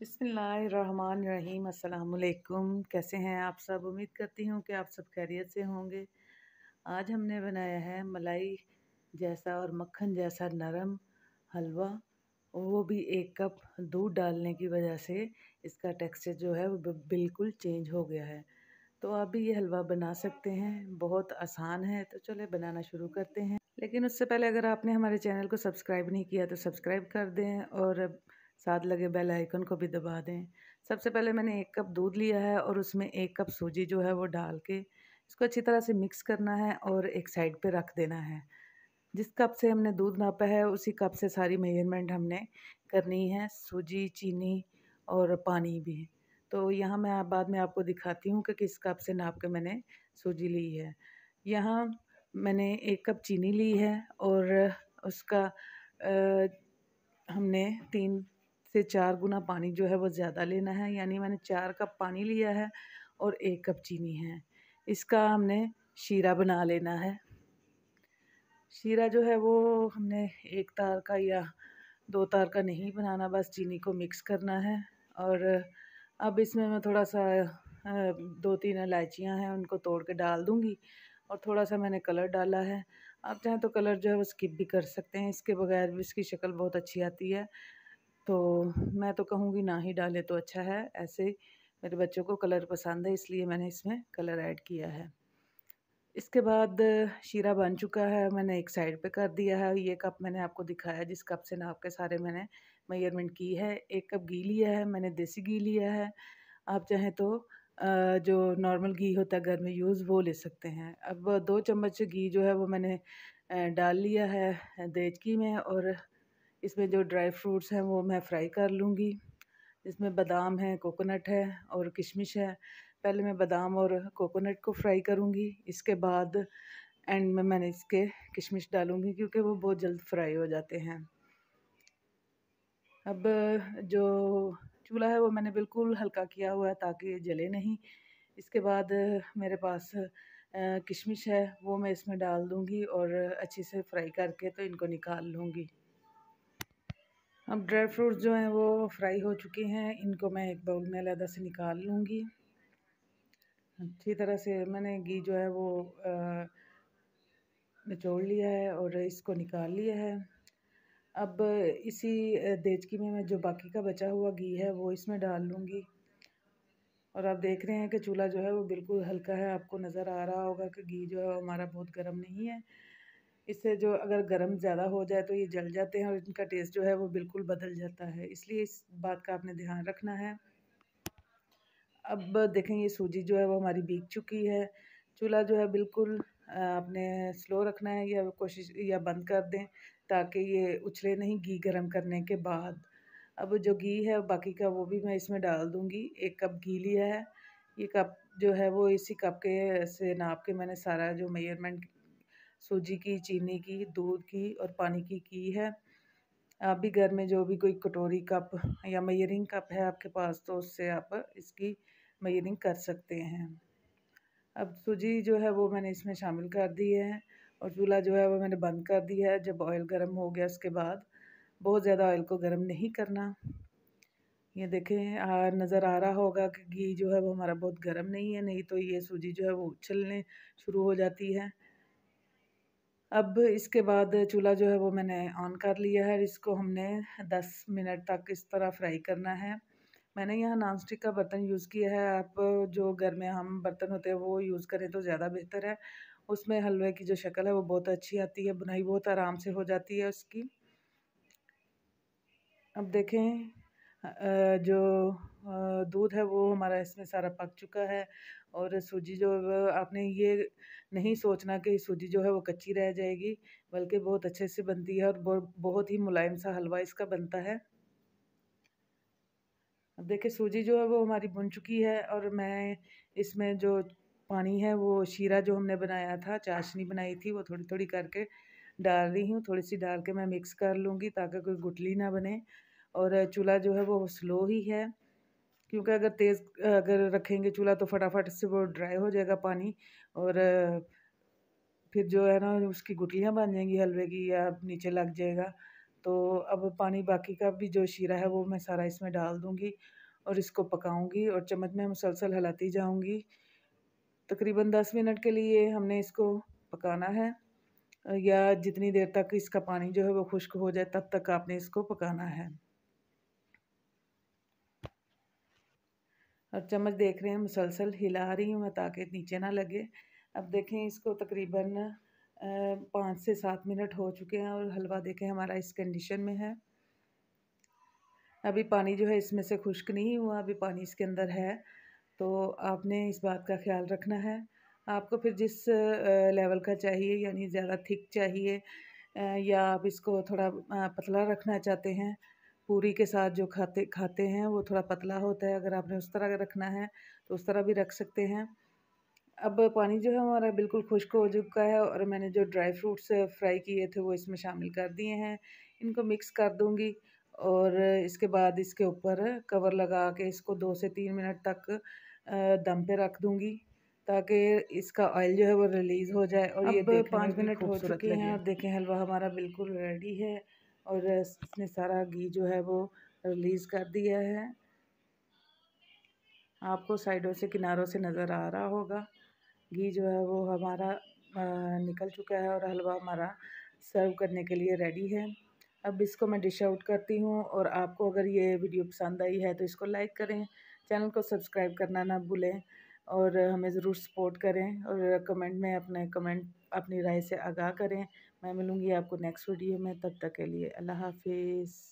बसमीम अल्लाम कैसे हैं आप सब उम्मीद करती हूँ कि आप सब खैरियत से होंगे आज हमने बनाया है मलाई जैसा और मक्खन जैसा नरम हलवा वो भी एक कप दूध डालने की वजह से इसका टेक्सचर जो है वो बिल्कुल चेंज हो गया है तो आप भी ये हलवा बना सकते हैं बहुत आसान है तो चले बनाना शुरू करते हैं लेकिन उससे पहले अगर आपने हमारे चैनल को सब्सक्राइब नहीं किया तो सब्सक्राइब कर दें और साथ लगे बेल आइकन को भी दबा दें सबसे पहले मैंने एक कप दूध लिया है और उसमें एक कप सूजी जो है वो डाल के इसको अच्छी तरह से मिक्स करना है और एक साइड पे रख देना है जिस कप से हमने दूध नापा है उसी कप से सारी मेजरमेंट हमने करनी है सूजी चीनी और पानी भी तो यहाँ मैं बाद में आपको दिखाती हूँ कि किस कप से नाप के मैंने सूजी ली है यहाँ मैंने एक कप चीनी ली है और उसका आ, हमने तीन से चार गुना पानी जो है वो ज़्यादा लेना है यानी मैंने चार कप पानी लिया है और एक कप चीनी है इसका हमने शीरा बना लेना है शीरा जो है वो हमने एक तार का या दो तार का नहीं बनाना बस चीनी को मिक्स करना है और अब इसमें मैं थोड़ा सा दो तीन इलायचियाँ हैं उनको तोड़ के डाल दूँगी और थोड़ा सा मैंने कलर डाला है आप चाहें तो कलर जो है वो स्किप भी कर सकते हैं इसके बगैर भी इसकी शक्ल बहुत अच्छी आती है तो मैं तो कहूँगी ना ही डालें तो अच्छा है ऐसे मेरे बच्चों को कलर पसंद है इसलिए मैंने इसमें कलर ऐड किया है इसके बाद शीरा बन चुका है मैंने एक साइड पे कर दिया है ये कप मैंने आपको दिखाया जिस कप से नाप के सारे मैंने मेयरमेंट की है एक कप घी लिया है मैंने देसी घी लिया है आप चाहें तो जो नॉर्मल घी होता है घर में यूज़ वो ले सकते हैं अब दो चम्मच घी जो है वो मैंने डाल लिया है देचकी में और इसमें जो ड्राई फ्रूट्स हैं वो मैं फ्राई कर लूँगी इसमें बादाम है कोकोनट है और किशमिश है पहले मैं बादाम और कोकोनट को फ्राई करूँगी इसके बाद एंड में मैंने इसके किशमिश डालूँगी क्योंकि वो बहुत जल्द फ्राई हो जाते हैं अब जो चूल्हा है वो मैंने बिल्कुल हल्का किया हुआ है ताकि जले नहीं इसके बाद मेरे पास किशमिश है वो मैं इसमें डाल दूँगी और अच्छे से फ्राई करके तो इनको निकाल लूँगी अब ड्राई फ्रूट्स जो हैं वो फ्राई हो चुके हैं इनको मैं एक बाउल में अलहदा से निकाल लूँगी अच्छी तरह से मैंने घी जो है वो निचोड़ लिया है और इसको निकाल लिया है अब इसी देचकी में मैं जो बाकी का बचा हुआ घी है वो इसमें डाल लूँगी और आप देख रहे हैं कि चूल्हा जो है वो बिल्कुल हल्का है आपको नज़र आ रहा होगा कि घी जो है हमारा बहुत गर्म नहीं है इससे जो अगर गर्म ज़्यादा हो जाए तो ये जल जाते हैं और इनका टेस्ट जो है वो बिल्कुल बदल जाता है इसलिए इस बात का आपने ध्यान रखना है अब देखें ये सूजी जो है वो हमारी बीक चुकी है चूल्हा जो है बिल्कुल आपने स्लो रखना है या कोशिश या बंद कर दें ताकि ये उछले नहीं घी गर्म करने के बाद अब जो घी है बाकी का वो भी मैं इसमें डाल दूँगी एक कप घी लिया है ये कप जो है वो इसी कप के से नाप के मैंने सारा जो मेजरमेंट सूजी की चीनी की दूध की और पानी की की है आप भी घर में जो भी कोई कटोरी कप या मयरिंग कप है आपके पास तो उससे आप इसकी मयरिंग कर सकते हैं अब सूजी जो है वो मैंने इसमें शामिल कर दी है और चूल्हा जो है वो मैंने बंद कर दिया है जब ऑयल गर्म हो गया उसके बाद बहुत ज़्यादा ऑयल को गर्म नहीं करना ये देखें आ, नज़र आ रहा होगा कि घी जो है वो हमारा बहुत गर्म नहीं है नहीं तो ये सूजी जो है वो उछलने शुरू हो जाती है अब इसके बाद चूल्हा जो है वो मैंने ऑन कर लिया है और इसको हमने 10 मिनट तक इस तरह फ्राई करना है मैंने यहाँ नॉन स्टिक का बर्तन यूज़ किया है आप जो घर में हम बर्तन होते हैं वो यूज़ करें तो ज़्यादा बेहतर है उसमें हलवे की जो शक्ल है वो बहुत अच्छी आती है बुनाई बहुत आराम से हो जाती है उसकी अब देखें जो दूध है वो हमारा इसमें सारा पक चुका है और सूजी जो आपने ये नहीं सोचना कि सूजी जो है वो कच्ची रह जाएगी बल्कि बहुत अच्छे से बनती है और बहुत ही मुलायम सा हलवा इसका बनता है अब देखिए सूजी जो है वो हमारी बुन चुकी है और मैं इसमें जो पानी है वो शीरा जो हमने बनाया था चाशनी बनाई थी वो थोड़ी थोड़ी करके डाल रही हूँ थोड़ी सी डाल के मैं मिक्स कर लूँगी ताकि कोई गुटली ना बने और चूल्हा जो है वो स्लो ही है क्योंकि अगर तेज़ अगर रखेंगे चूल्हा तो फटाफट से वो ड्राई हो जाएगा पानी और फिर जो है ना उसकी गुटलियाँ बन जाएंगी हलवे की या नीचे लग जाएगा तो अब पानी बाकी का भी जो शीरा है वो मैं सारा इसमें डाल दूँगी और इसको पकाऊँगी और चम्मच में मुसलसल हिलाती जाऊँगी तकरीबन दस मिनट के लिए हमने इसको पकाना है या जितनी देर तक इसका पानी जो है वो खुश्क हो जाए तब तक आपने इसको पकाना है और चम्मच देख रहे हैं मुसलसल हिला रही हूँ मैं ताकि नीचे ना लगे अब देखें इसको तकरीबन पाँच से सात मिनट हो चुके हैं और हलवा देखें हमारा इस कंडीशन में है अभी पानी जो है इसमें से खुश्क नहीं हुआ अभी पानी इसके अंदर है तो आपने इस बात का ख्याल रखना है आपको फिर जिस लेवल का चाहिए यानी ज़्यादा थिक चाहिए या आप इसको थोड़ा पतला रखना चाहते हैं पूरी के साथ जो खाते खाते हैं वो थोड़ा पतला होता है अगर आपने उस तरह रखना है तो उस तरह भी रख सकते हैं अब पानी जो है हमारा बिल्कुल खुश्क हो चुका है और मैंने जो ड्राई फ्रूट्स फ्राई किए थे वो इसमें शामिल कर दिए हैं इनको मिक्स कर दूंगी और इसके बाद इसके ऊपर कवर लगा के इसको दो से तीन मिनट तक दम पे रख दूंगी ताकि इसका ऑयल जो है वो रिलीज़ हो जाए और ये पाँच मिनट हो चुके हैं और देखें हलवा हमारा बिल्कुल रेडी है और इसने सारा घी जो है वो रिलीज़ कर दिया है आपको साइडों से किनारों से नज़र आ रहा होगा घी जो है वो हमारा निकल चुका है और हलवा हमारा सर्व करने के लिए रेडी है अब इसको मैं डिश आउट करती हूँ और आपको अगर ये वीडियो पसंद आई है तो इसको लाइक करें चैनल को सब्सक्राइब करना ना भूलें और हमें ज़रूर सपोर्ट करें और कमेंट में अपने कमेंट अपनी राय से आगाह करें मैं मिलूँगी आपको नेक्स्ट वीडियो में तब तक के लिए अल्लाह हाफिज़